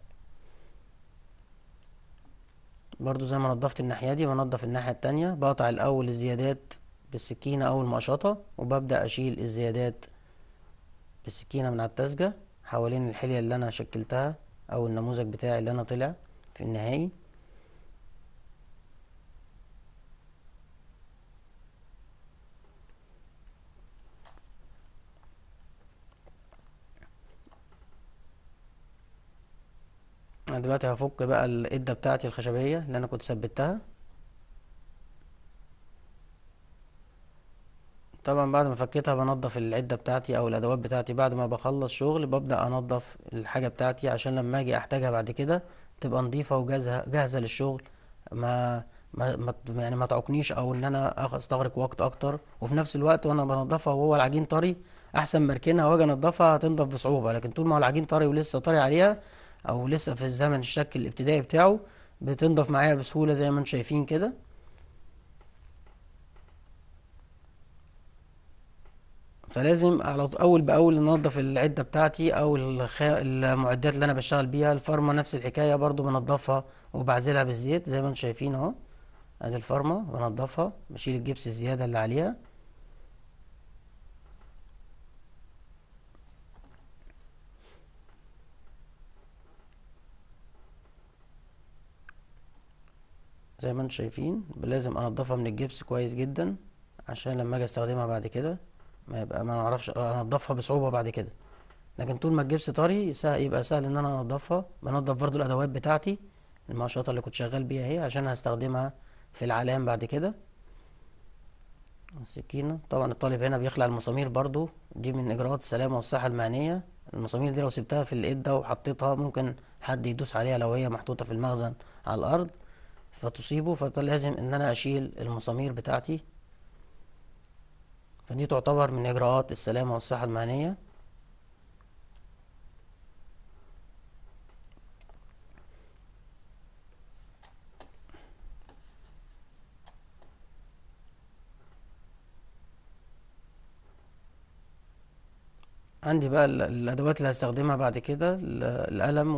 برضو زي ما نضفت الناحيه دي بنضف الناحيه التانية بقطع الاول الزيادات بالسكينه او المقشطه وببدا اشيل الزيادات بالسكينه من على التسجه حوالين الحليه اللي انا شكلتها او النموذج بتاعي اللي انا طلع في النهائي انا دلوقتي هفك بقى الادة بتاعتي الخشبية اللي انا كنت ثبتها طبعا بعد ما فكيتها بنضف العدة بتاعتي او الادوات بتاعتي بعد ما بخلص شغل ببدأ انضف الحاجة بتاعتي عشان لما اجي احتاجها بعد كده تبقى نظيفة وجاهزة جاهزة للشغل ما ما يعني ما تعقنيش او ان انا استغرق وقت اكتر وفي نفس الوقت وانا بنضفها وهو العجين طري احسن ما اركنها واجي انضفها هتنضف بصعوبه لكن طول ما هو العجين طري ولسه طري عليها او لسه في الزمن الشك الابتدائي بتاعه بتنضف معايا بسهولة زي ما انتم شايفين كده فلازم على اول باول ننضف العده بتاعتي او الخ... المعدات اللي انا بشتغل بيها الفرمه نفس الحكايه برضو بنضفها وبعزلها بالزيت زي ما انتم شايفين اهو ادي الفرمه بنضفها بشيل الجبس الزياده اللي عليها زي ما انتم شايفين لازم انضفها من الجبس كويس جدا عشان لما اجي استخدمها بعد كده ما يبقى ما نعرفش انضفها بصعوبه بعد كده لكن طول ما الجبس طري سهل يبقى سهل ان انا انضفها بنضف برضو الادوات بتاعتي المقشطه اللي كنت شغال بيها اهي عشان هستخدمها في العلام بعد كده السكينه طبعا الطالب هنا بيخلع المسامير برضو دي من اجراءات السلامه والصحه المهنيه المسامير دي لو سبتها في القده وحطيتها ممكن حد يدوس عليها لو هي محطوطه في المخزن على الارض فتصيبه فلازم ان انا اشيل المسامير بتاعتي فدي تعتبر من اجراءات السلامه والصحه المهنيه عندي بقى الادوات اللي هستخدمها بعد كده القلم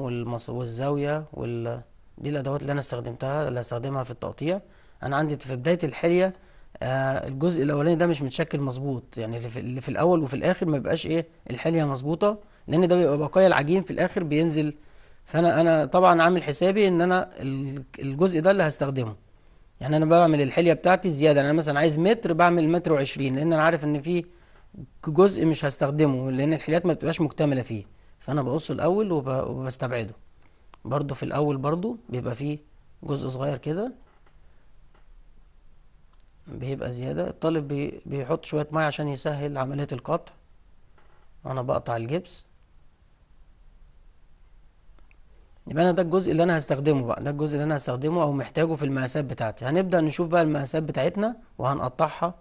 والزاويه وال دي الادوات اللي انا استخدمتها اللي هستخدمها في التقطيع انا عندي في بدايه الحليه آه الجزء الاولاني ده مش متشكل مظبوط يعني اللي في, الاول وفي الاخر ما بيبقاش ايه الحليه مظبوطه لان ده بيبقى بقايا العجين في الاخر بينزل فانا انا طبعا عامل حسابي ان انا الجزء ده اللي هستخدمه يعني انا بعمل الحليه بتاعتي زياده انا مثلا عايز متر بعمل متر وعشرين لان انا عارف ان في جزء مش هستخدمه لان الحليات ما بتبقاش مكتمله فيه فانا بقصه الاول وبستبعده برضو في الأول برضو بيبقى فيه جزء صغير كده بيبقى زيادة الطالب بي بيحط شوية مية عشان يسهل عملية القطع أنا بقطع الجبس يبقى أنا ده الجزء اللي أنا هستخدمه بقى ده الجزء اللي أنا هستخدمه أو محتاجه في المقاسات بتاعتي هنبدأ نشوف بقى المقاسات بتاعتنا وهنقطعها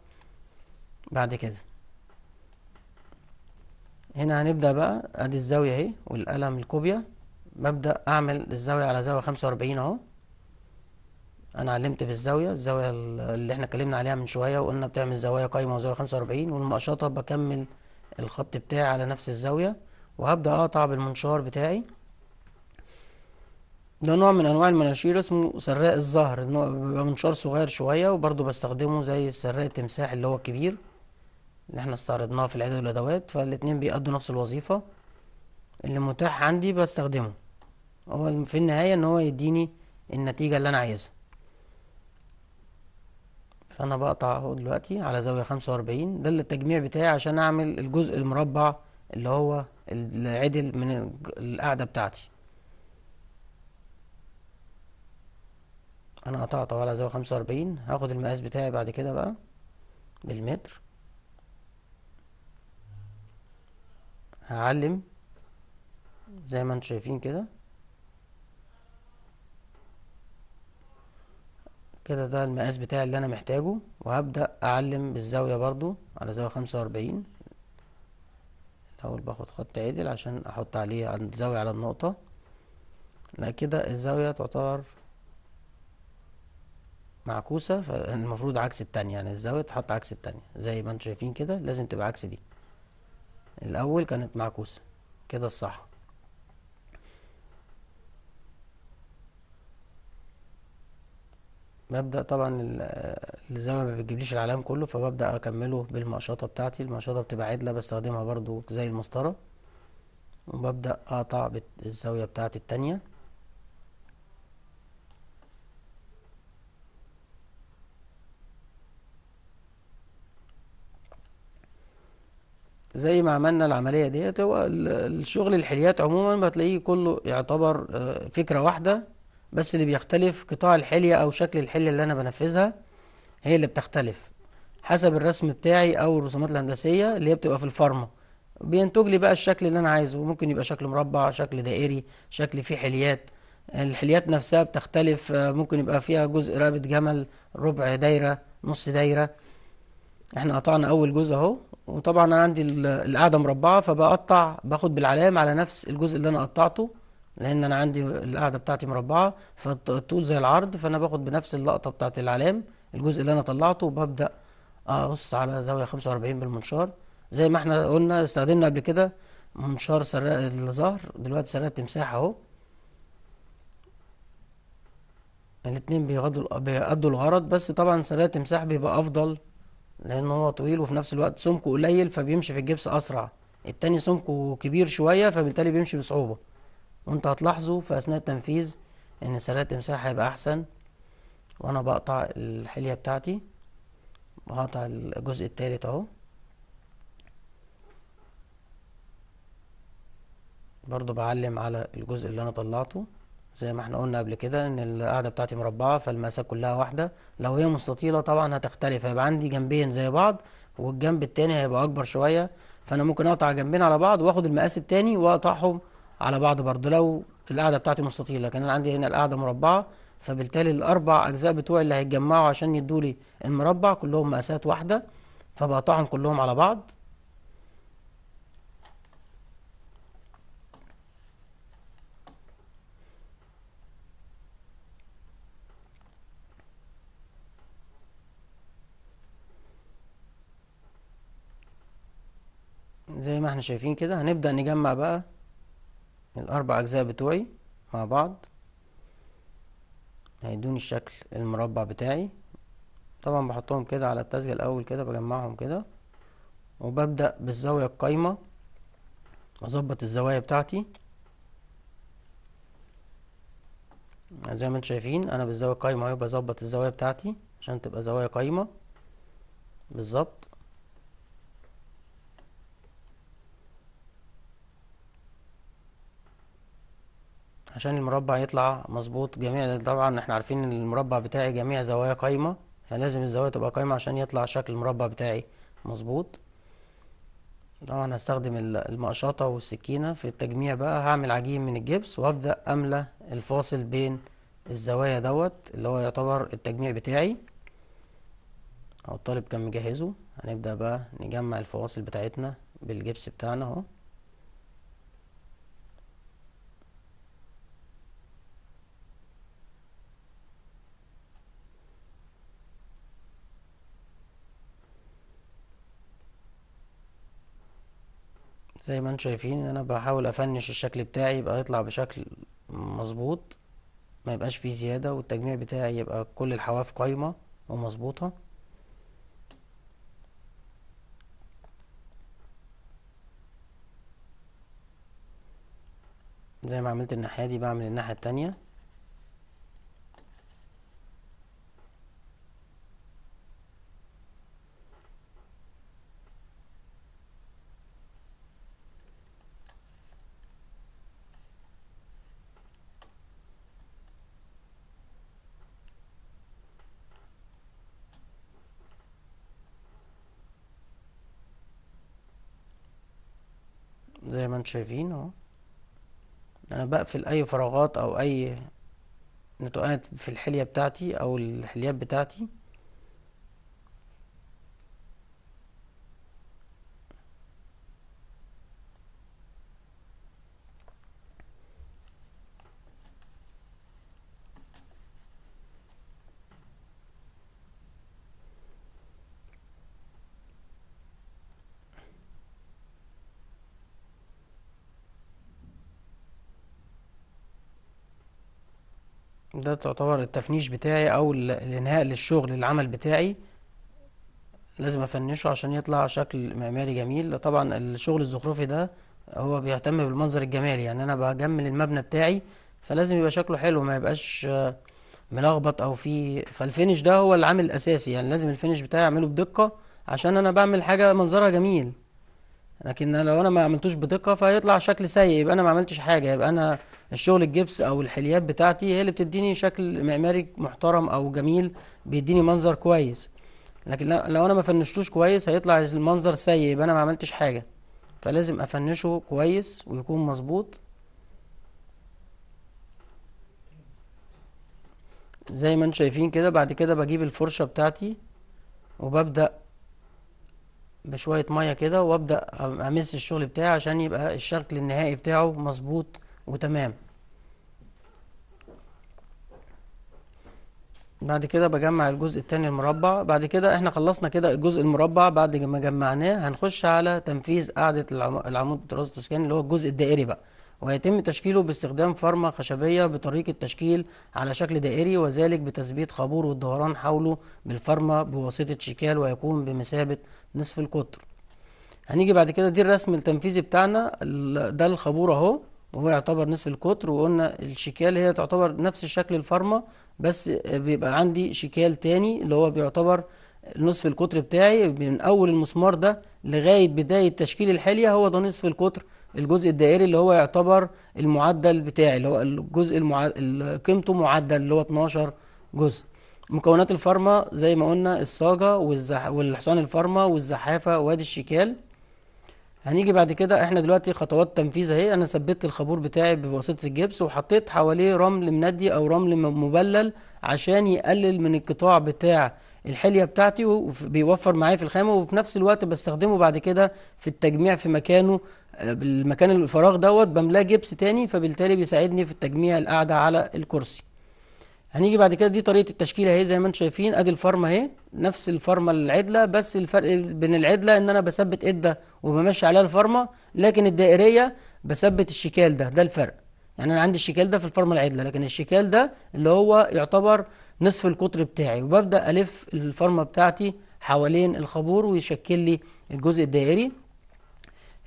بعد كده هنا هنبدأ بقى أدي الزاوية أهي والقلم الكوبيا ببدأ أعمل الزاوية على زاوية خمسة وأربعين أهو أنا علمت بالزاوية الزاوية اللي احنا اتكلمنا عليها من شوية وقلنا بتعمل زوايا قايمة وزاوية خمسة وأربعين والمقشطة بكمل الخط بتاعي على نفس الزاوية وهبدأ أقطع بالمنشار بتاعي ده نوع من أنواع المناشير اسمه سراق الزهر بيبقى منشار صغير شوية وبرضه بستخدمه زي سراق التمساح اللي هو الكبير اللي احنا استعرضناه في العدد والأدوات فالاتنين بيأدوا نفس الوظيفة اللي متاح عندي بستخدمه هو في النهاية ان هو يديني النتيجة اللي انا عايزها فانا بقطع اهو دلوقتي على زاوية خمسة واربعين ده التجميع بتاعي عشان اعمل الجزء المربع اللي هو العدل من القاعدة بتاعتي انا قطعته على زاوية خمسة واربعين هاخد المقاس بتاعي بعد كده بقى بالمتر هعلم زي ما انتم شايفين كده كده ده المقاس بتاعي اللي انا محتاجه وهبدأ اعلم بالزاوية برضو على زاوية خمسة واربعين الاول باخد خط عدل عشان احط عليه الزاوية على النقطة لا كده الزاوية تعتبر معكوسة فالمفروض عكس التانية يعني الزاوية تحط عكس التانية زي ما انتم شايفين كده لازم تبقى عكس دي الأول كانت معكوسة كده الصح ببدأ طبعا الزاوية ما بتجيبليش العلام كله فببدأ أكمله بالمقشطة بتاعتي المقشطة بتبقى عدلة بستخدمها برضو زي المسطرة وببدأ أقطع بالزاوية بتاعتي التانية زي ما عملنا العملية ديت هو الشغل الحليات عموما بتلاقيه كله يعتبر آه، فكرة واحدة بس اللي بيختلف قطاع الحلية أو شكل الحلية اللي أنا بنفذها هي اللي بتختلف حسب الرسم بتاعي أو الرسومات الهندسية اللي هي بتبقى في الفارما بينتج لي بقى الشكل اللي أنا عايزه ممكن يبقى شكل مربع شكل دائري شكل فيه حليات الحليات نفسها بتختلف ممكن يبقى فيها جزء رقبة جمل ربع دايرة نص دايرة احنا قطعنا أول جزء أهو وطبعا أنا عندي القاعدة مربعة فبقطع باخد بالعلام على نفس الجزء اللي أنا قطعته لان انا عندي القاعده بتاعتي مربعه فالطول زي العرض فانا باخد بنفس اللقطه بتاعت الاعلام الجزء اللي انا طلعته وببدا اقص على زاويه 45 بالمنشار زي ما احنا قلنا استخدمنا قبل كده منشار سراق الظهر دلوقتي سراق التمساح اهو الاثنين بيغدوا بيأدوا الغرض بس طبعا سراق التمساح بيبقى افضل لان هو طويل وفي نفس الوقت سمكه قليل فبيمشي في الجبس اسرع التاني سمكه كبير شويه فبالتالي بيمشي بصعوبه وانت هتلاحظوا في اثناء التنفيذ ان سلالة التمساح هيبقى احسن وانا بقطع الحلية بتاعتي وهقطع الجزء التالت اهو برضو بعلم على الجزء اللي انا طلعته زي ما احنا قلنا قبل كده ان القاعدة بتاعتي مربعة فالمقاسات كلها واحدة لو هي مستطيلة طبعا هتختلف هيبقى عندي جنبين زي بعض والجنب التاني هيبقى اكبر شوية فانا ممكن اقطع جنبين على بعض واخد المقاس التاني واقطعهم على بعض برضه لو القاعدة بتاعتي مستطيلة لكن أنا عندي هنا القاعدة مربعة فبالتالي الأربع أجزاء بتوعي اللي هيتجمعوا عشان يدوا لي المربع كلهم مقاسات واحدة فبقطعهم كلهم على بعض زي ما احنا شايفين كده هنبدأ نجمع بقى الأربع أجزاء بتوعي مع بعض هيدوني الشكل المربع بتاعي طبعا بحطهم كده على التزجة الأول كده بجمعهم كده وببدأ بالزاوية القايمة أظبط الزوايا بتاعتي زي ما انتم شايفين أنا بالزاوية القايمة أهي بظبط الزوايا بتاعتي عشان تبقى زوايا قايمة بالظبط عشان المربع يطلع مظبوط جميع طبعا احنا عارفين ان المربع بتاعي جميع زوايا قايمة فلازم الزوايا تبقى قايمة عشان يطلع شكل المربع بتاعي مظبوط طبعا هستخدم المقشطة والسكينة في التجميع بقى هعمل عجين من الجبس وابدأ املى الفاصل بين الزوايا دوت اللي هو يعتبر التجميع بتاعي او الطالب كان مجهزه هنبدأ بقى نجمع الفواصل بتاعتنا بالجبس بتاعنا اهو زي ما انتم شايفين انا بحاول افنش الشكل بتاعي يبقى يطلع بشكل مظبوط ما يبقاش فيه زيادة والتجميع بتاعي يبقى كل الحواف قايمة ومظبوطة زي ما عملت الناحية دي بعمل الناحية التانية زي ما انتم شايفين اهو انا بقفل اي فراغات او اي نتوءات في الحلية بتاعتي او الحليات بتاعتي ده تعتبر التفنيش بتاعي او الانهاء للشغل العمل بتاعي لازم افنشه عشان يطلع شكل معماري جميل طبعا الشغل الزخرفي ده هو بيهتم بالمنظر الجمالي يعني انا بجمل المبنى بتاعي فلازم يبقى شكله حلو ما يبقاش آه، ملخبط او في فالفينش ده هو العامل الاساسي يعني لازم الفينش بتاعي اعمله بدقه عشان انا بعمل حاجه منظرها جميل لكن لو انا ما عملتوش بدقه فهيطلع شكل سيء يبقى انا ما عملتش حاجه يبقى انا الشغل الجبس او الحليات بتاعتي هي اللي بتديني شكل معماري محترم او جميل بيديني منظر كويس لكن لو انا ما فنشتوش كويس هيطلع المنظر سيء يبقى انا ما عملتش حاجه فلازم افنشه كويس ويكون مظبوط زي ما انتم شايفين كده بعد كده بجيب الفرشه بتاعتي وببدا بشويه ميه كده وابدا امس الشغل بتاعي عشان يبقى الشكل النهائي بتاعه مظبوط وتمام بعد كده بجمع الجزء التاني المربع بعد كده احنا خلصنا كده الجزء المربع بعد ما جمعناه هنخش على تنفيذ قاعدة العمود الترابيزي التسكاني اللي هو الجزء الدائري بقى ويتم تشكيله باستخدام فرمة خشبية بطريقة تشكيل على شكل دائري وذلك بتثبيت خابور والدوران حوله بالفرمة بواسطة شيكال ويكون بمثابة نصف القطر هنيجي بعد كده دي الرسم التنفيذي بتاعنا ده الخابور اهو وهو يعتبر نصف القطر وقلنا الشيكال هي تعتبر نفس الشكل الفرمة بس بيبقى عندي شيكال تاني اللي هو بيعتبر نصف القطر بتاعي من اول المسمار ده لغاية بداية تشكيل الحلية هو ده نصف القطر الجزء الدائري اللي هو يعتبر المعدل بتاعي اللي هو الجزء المعدل قيمته معدل اللي هو 12 جزء مكونات الفارما زي ما قلنا الصاجة والزح... والحصان الفارما والزحافة وادي الشكال هنيجي بعد كده احنا دلوقتي خطوات تنفيذ اهي انا ثبتت الخابور بتاعي بواسطة الجبس وحطيت حواليه رمل مندي او رمل مبلل عشان يقلل من القطاع بتاع الحلية بتاعتي وبيوفر معايا في الخامة وفي نفس الوقت بستخدمه بعد كده في التجميع في مكانه بالمكان الفراغ دوت بملاه جبس تاني فبالتالي بيساعدني في التجميع القاعدة على الكرسي هنيجي بعد كده دي طريقة التشكيلة اهي زي ما انتم شايفين ادي الفرمة اهي نفس الفرمة العدلة بس الفرق بين العدلة ان انا بثبت ادة وبمشي عليها الفرمة لكن الدائرية بثبت الشكال ده ده الفرق يعني انا عندي الشكال ده في الفرمة العدلة لكن الشكال ده اللي هو يعتبر نصف القطر بتاعي وببدأ الف الفرمة بتاعتي حوالين الخابور ويشكل لي الجزء الدائري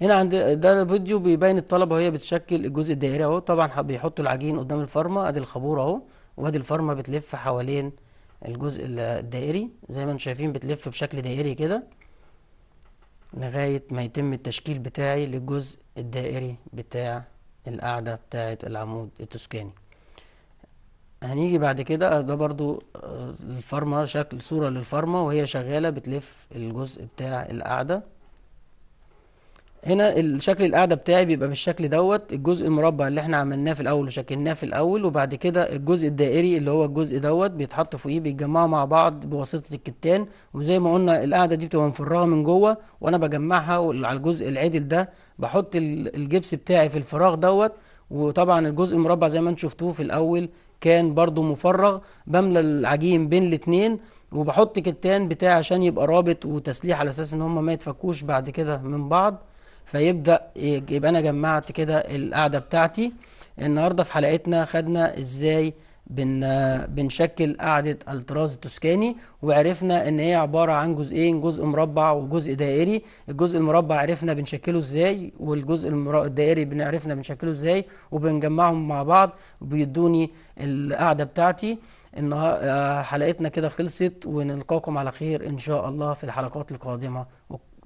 هنا عند ده الفيديو بيبين الطلبه وهي بتشكل الجزء الدائري اهو طبعا بيحطوا العجين قدام الفرمه ادي الخابوره اهو وادي الفرمه بتلف حوالين الجزء الدائري زي ما انتم شايفين بتلف بشكل دائري كده لغايه ما يتم التشكيل بتاعي للجزء الدائري بتاع القاعده بتاعه العمود التسكاني هنيجي بعد كده ده برضو آه، الفرمه شكل صوره للفرمه وهي شغاله بتلف الجزء بتاع القاعده هنا الشكل القاعده بتاعي بيبقى بالشكل دوت الجزء المربع اللي احنا عملناه في الاول وشكلناه في الاول وبعد كده الجزء الدائري اللي هو الجزء دوت بيتحط فوقيه بيتجمعوا مع بعض بواسطه الكتان وزي ما قلنا القاعده دي بتبقى مفرغه من جوه وانا بجمعها على الجزء العدل ده بحط الجبس بتاعي في الفراغ دوت وطبعا الجزء المربع زي ما انتم شفتوه في الاول كان برضو مفرغ بملى العجين بين الاثنين وبحط كتان بتاعي عشان يبقى رابط وتسليح على اساس ان هم ما يتفكوش بعد كده من بعض فيبدا يبقى انا جمعت كده القعده بتاعتي النهارده في حلقتنا خدنا ازاي بن بنشكل قاعده الطراز التوسكاني وعرفنا ان هي عباره عن جزئين جزء مربع وجزء دائري الجزء المربع عرفنا بنشكله ازاي والجزء الدائري بنعرفنا بنشكله ازاي وبنجمعهم مع بعض بيدوني القاعده بتاعتي النهار آه، حلقتنا كده خلصت ونلقاكم على خير ان شاء الله في الحلقات القادمه